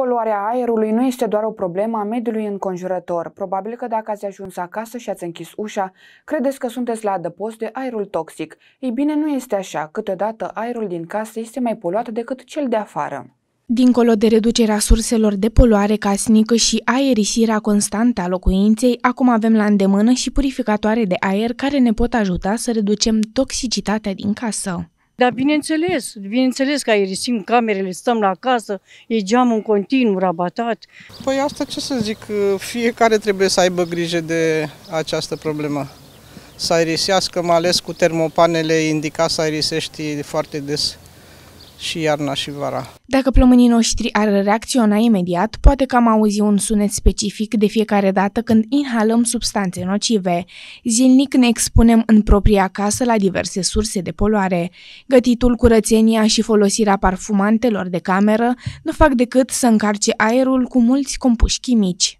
Poluarea aerului nu este doar o problemă a mediului înconjurător. Probabil că dacă ați ajuns acasă și ați închis ușa, credeți că sunteți la adăpost de aerul toxic. Ei bine, nu este așa. Câteodată aerul din casă este mai poluat decât cel de afară. Dincolo de reducerea surselor de poluare casnică și aerisirea constantă a locuinței, acum avem la îndemână și purificatoare de aer care ne pot ajuta să reducem toxicitatea din casă. Dar bineînțeles, bineînțeles că aerisim camerele, stăm la casă, e geamul în continuu rabatat. Păi asta ce să zic, fiecare trebuie să aibă grijă de această problemă. Să aerisească, mai ales cu termopanele, indica să aerisești foarte des și iarna și vara. Dacă plămânii noștri ar reacționa imediat, poate că am auzi un sunet specific de fiecare dată când inhalăm substanțe nocive. Zilnic ne expunem în propria casă la diverse surse de poluare. Gătitul, curățenia și folosirea parfumantelor de cameră nu fac decât să încarce aerul cu mulți compuși chimici.